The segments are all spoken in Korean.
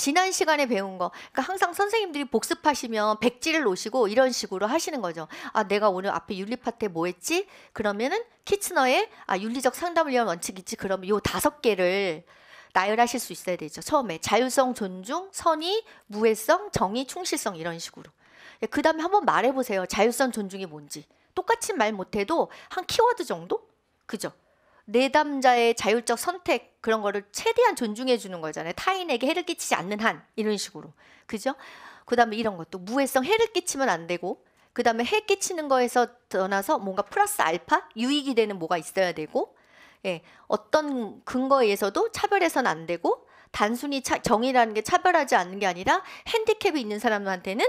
지난 시간에 배운 거 그러니까 항상 선생님들이 복습하시면 백지를 놓으시고 이런 식으로 하시는 거죠. 아 내가 오늘 앞에 윤리 파트에 뭐 했지? 그러면은 키츠너의 아 윤리적 상담을 위한 원칙 있지? 그러면 요 다섯 개를 나열하실 수 있어야 되죠. 처음에 자율성, 존중, 선의, 무해성, 정의, 충실성 이런 식으로. 예, 그 다음에 한번 말해보세요. 자율성, 존중이 뭔지. 똑같이 말 못해도 한 키워드 정도? 그죠? 내담자의 자율적 선택 그런 거를 최대한 존중해 주는 거잖아요. 타인에게 해를 끼치지 않는 한 이런 식으로. 그죠? 그다음에 이런 것도 무해성 해를 끼치면 안 되고 그다음에 해 끼치는 거에서 떠나서 뭔가 플러스 알파 유익이 되는 뭐가 있어야 되고 예. 어떤 근거에서도 차별해서는 안 되고 단순히 차, 정의라는 게 차별하지 않는 게 아니라 핸디캡이 있는 사람한테는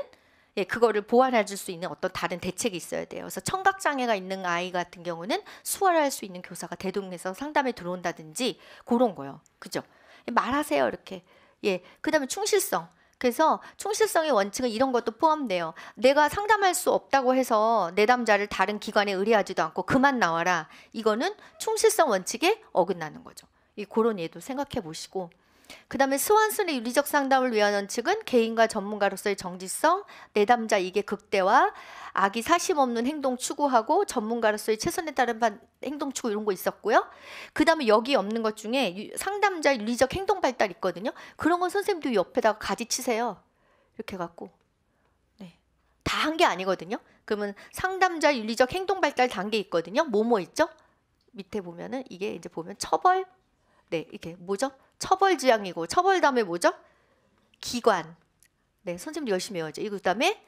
예, 그거를 보완해 줄 수 있는 어떤 다른 대책이 있어야 돼요. 그래서 청각 장애가 있는 아이 같은 경우는 수월할 수 있는 교사가 대동에서 상담에 들어온다든지 그런 거요. 그죠? 예, 말하세요 이렇게. 예. 그다음에 충실성. 그래서 충실성의 원칙은 이런 것도 포함돼요. 내가 상담할 수 없다고 해서 내담자를 다른 기관에 의뢰하지도 않고 그만 나와라. 이거는 충실성 원칙에 어긋나는 거죠. 이 그런 예도 생각해 보시고 그 다음에 스완슨의 윤리적 상담을 위한 원칙은 개인과 전문가로서의 정지성, 내담자 이게 극대화, 악이 사심 없는 행동 추구하고 전문가로서의 최선에 따른 행동 추구 이런 거 있었고요. 그 다음에 여기 없는 것 중에 상담자 윤리적 행동 발달 있거든요. 그런 건 선생님도 옆에다가 가지 치세요. 이렇게 갖고. 네. 다 한 게 아니거든요. 그러면 상담자 윤리적 행동 발달 단계 있거든요. 뭐뭐 있죠? 밑에 보면은 이게 이제 보면 처벌, 네, 이렇게 뭐죠? 처벌 지향이고 처벌 다음에 뭐죠? 기관. 네, 선생님 열심히 외워야죠 이거 그다음에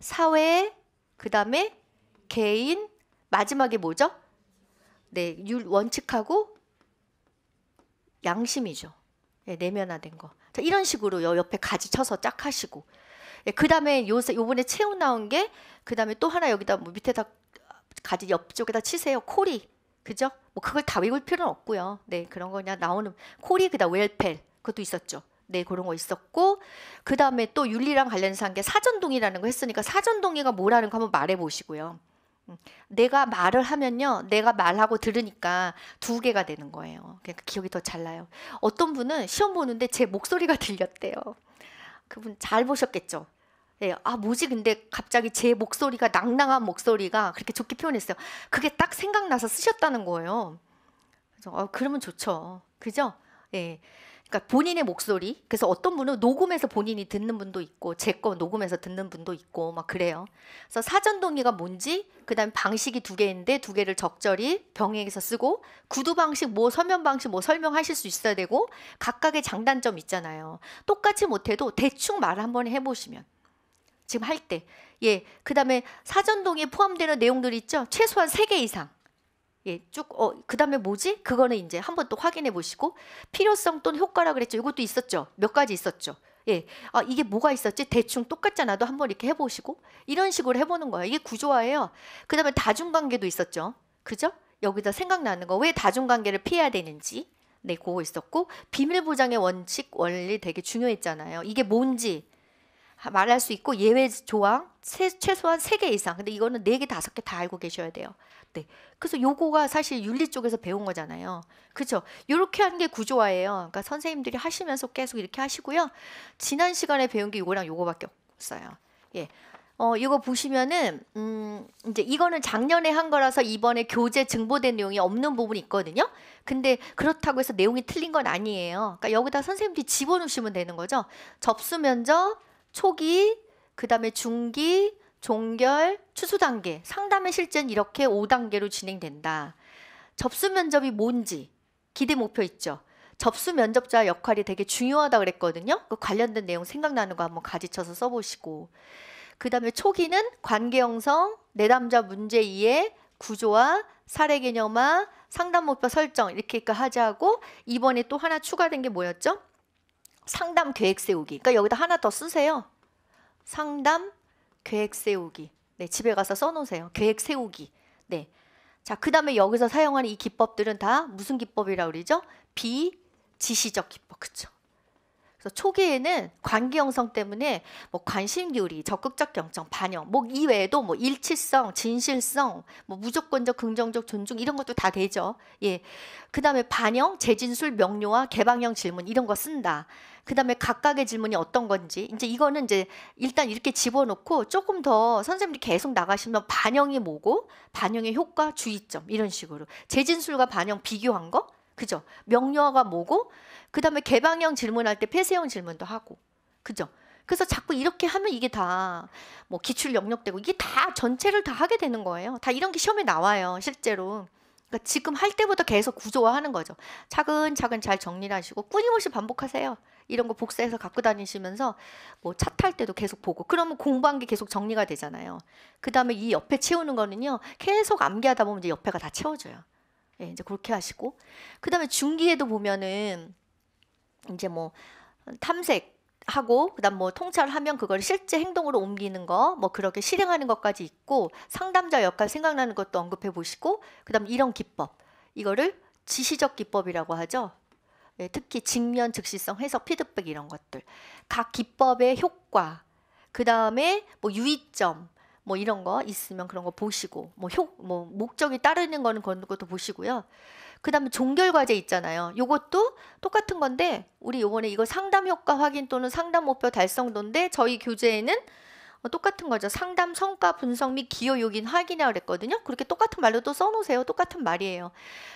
사회, 그다음에 개인, 마지막에 뭐죠? 네, 율 원칙하고 양심이죠. 네, 내면화된 거. 자, 이런 식으로 옆에 가지 쳐서 짝 하시고. 네, 그다음에 요새 요번에 채우 나온 게 그다음에 또 하나 여기다 뭐 밑에다 가지 옆쪽에다 치세요. 코리. 그죠? 뭐 그걸 다 외울 필요는 없고요. 네, 그런 거냐 나오는 코리 그다 웰펠 그것도 있었죠. 네, 그런 거 있었고 그 다음에 또 윤리랑 관련해서 한게 사전동의라는 거 했으니까 사전동의가 뭐라는 거 한번 말해 보시고요. 음, 내가 말을 하면요, 내가 말하고 들으니까 두 개가 되는 거예요. 그러니까 기억이 더 잘 나요. 어떤 분은 시험 보는데 제 목소리가 들렸대요. 그분 잘 보셨겠죠. 예, 아 뭐지 근데 갑자기 제 목소리가 낭낭한 목소리가 그렇게 좋게 표현했어요. 그게 딱 생각나서 쓰셨다는 거예요. 그래서 아, 그러면 좋죠. 그죠? 예. 그러니까 본인의 목소리. 그래서 어떤 분은 녹음해서 본인이 듣는 분도 있고 제 거 녹음해서 듣는 분도 있고 막 그래요. 그래서 사전 동의가 뭔지, 그다음에 방식이 두 개인데 두 개를 적절히 병행해서 쓰고 구두 방식, 뭐 서면 방식, 뭐 설명하실 수 있어야 되고 각각의 장단점 있잖아요. 똑같이 못해도 대충 말 한 번 해보시면 지금 할 때. 예. 그다음에 사전동에 포함되는 내용들 있죠? 최소한 3개 이상. 예, 쭉, 어, 그 다음에 뭐지? 그거는 이제 한번 또 확인해 보시고, 필요성 또는 효과라 그랬죠. 이것도 있었죠. 몇 가지 있었죠. 예, 아, 이게 뭐가 있었지? 대충 똑같잖아도 한번 이렇게 해보시고, 이런 식으로 해보는 거예요. 이게 구조화예요. 그 다음에 다중관계도 있었죠. 그죠? 여기다 생각나는 거, 왜 다중관계를 피해야 되는지, 네, 그거 있었고, 비밀보장의 원칙, 원리 되게 중요했잖아요. 이게 뭔지, 말할 수 있고 예외 조항 세, 최소한 세 개 이상. 근데 이거는 네 개 다섯 개 다 알고 계셔야 돼요. 네. 그래서 요거가 사실 윤리 쪽에서 배운 거잖아요. 그렇죠? 요렇게 하는 게 구조화예요. 그러니까 선생님들이 하시면서 계속 이렇게 하시고요. 지난 시간에 배운 게 요거랑 요거밖에 없어요. 예. 어, 이거 보시면은 음, 이제 이거는 작년에 한 거라서 이번에 교재 증보된 내용이 없는 부분이 있거든요. 근데 그렇다고 해서 내용이 틀린 건 아니에요. 그러니까 여기다 선생님들이 집어넣으시면 되는 거죠. 접수 면접 초기, 그 다음에 중기, 종결, 추수 단계. 상담의 실전 이렇게 5단계로 진행된다. 접수 면접이 뭔지 기대 목표 있죠. 접수 면접자 역할이 되게 중요하다 그랬거든요. 그 관련된 내용 생각나는 거 한번 가지쳐서 써보시고. 그 다음에 초기는 관계 형성, 내담자 문제 이해, 구조와 사례 개념화, 상담 목표 설정 이렇게 하자고 이번에 또 하나 추가된 게 뭐였죠? 상담 계획 세우기. 그러니까 여기다 하나 더 쓰세요. 상담 계획 세우기. 네, 집에 가서 써놓으세요. 계획 세우기. 네. 자, 그 다음에 여기서 사용하는 이 기법들은 다 무슨 기법이라 그러죠? 비지시적 기법. 그쵸? 초기에는 관계 형성 때문에 뭐 관심 요리, 적극적 경청, 반영, 뭐 이외에도 뭐 일치성, 진실성, 뭐 무조건적 긍정적 존중 이런 것도 다 되죠. 예. 그다음에 반영, 재진술, 명료화 개방형 질문 이런 거 쓴다. 그다음에 각각의 질문이 어떤 건지 이제 이거는 이제 일단 이렇게 집어넣고 조금 더 선생님들이 계속 나가시면 반영이 뭐고 반영의 효과, 주의점 이런 식으로 재진술과 반영 비교한 거 그죠? 명료화가 뭐고 그다음에 개방형 질문할 때 폐쇄형 질문도 하고. 그죠? 그래서 자꾸 이렇게 하면 이게 다 뭐 기출 영역되고 이게 다 전체를 다 하게 되는 거예요. 다 이런 게 시험에 나와요, 실제로. 그러니까 지금 할 때부터 계속 구조화하는 거죠. 차근차근 잘 정리를 하시고 끊임없이 반복하세요. 이런 거 복사해서 갖고 다니시면서 뭐 차 탈 때도 계속 보고 그러면 공부한 게 계속 정리가 되잖아요. 그다음에 이 옆에 채우는 거는요. 계속 암기하다 보면 이제 옆에가 다 채워져요. 예, 이제 그렇게 하시고 그다음에 중기에도 보면은 이제 뭐 탐색 하고 그다음 뭐 통찰하면 그걸 실제 행동으로 옮기는 거 뭐 그렇게 실행하는 것까지 있고 상담자 역할 생각나는 것도 언급해 보시고 그다음 이런 기법 이거를 지시적 기법이라고 하죠. 예, 특히 직면 즉시성 해석 피드백 이런 것들 각 기법의 효과 그 다음에 뭐 유의점 뭐 이런 거 있으면 그런 거 보시고 뭐효뭐 뭐 목적이 따르는 거는 그런 것도 보시고요. 그다음에 종결 과제 있잖아요. 요것도 똑같은 건데 우리 요번에 이거 상담 효과 확인 또는 상담 목표 달성도인데 저희 교재에는 어, 똑같은 거죠. 상담 성과 분석 및 기여 요긴 확인하라 그랬거든요. 그렇게 똑같은 말로 또 써놓으세요. 똑같은 말이에요.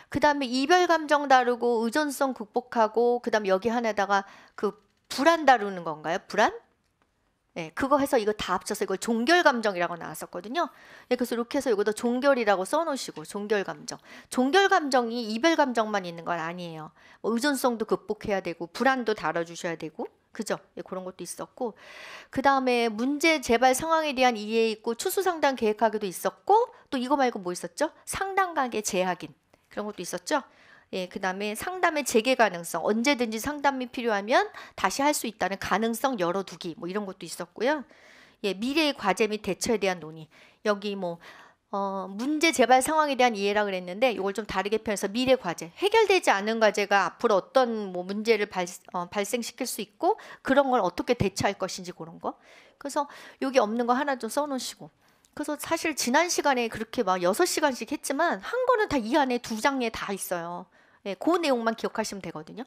그 다음에 이별 감정 다루고 의존성 극복하고 그 다음 여기 하나에다가 그 불안 다루는 건가요? 불안? 예, 그거 해서 이거 다 합쳐서 이걸 종결 감정이라고 나왔었거든요. 예, 그래서 이렇게서 이거도 종결이라고 써놓으시고 종결 감정. 종결 감정이 이별 감정만 있는 건 아니에요. 뭐 의존성도 극복해야 되고 불안도 다뤄주셔야 되고 그죠? 예, 그런 것도 있었고 그 다음에 문제 재발 상황에 대한 이해 있고 추수 상담 계획하기도 있었고 또 이거 말고 뭐 있었죠? 상담 관계 재확인 그런 것도 있었죠. 예, 그다음에 상담의 재개 가능성 언제든지 상담이 필요하면 다시 할 수 있다는 가능성 열어두기 뭐 이런 것도 있었고요. 예, 미래의 과제 및 대처에 대한 논의 여기 뭐 어, 문제 재발 상황에 대한 이해라 그랬는데 이걸 좀 다르게 표현해서 미래 과제 해결되지 않은 과제가 앞으로 어떤 뭐 문제를 발, 어, 발생시킬 수 있고 그런 걸 어떻게 대처할 것인지 그런 거 그래서 여기 없는 거 하나 좀 써놓으시고 그래서 사실 지난 시간에 그렇게 막 여섯 시간씩 했지만 한 거는 다 이 안에 두 장에 다 있어요. 예, 그 내용만 기억하시면 되거든요.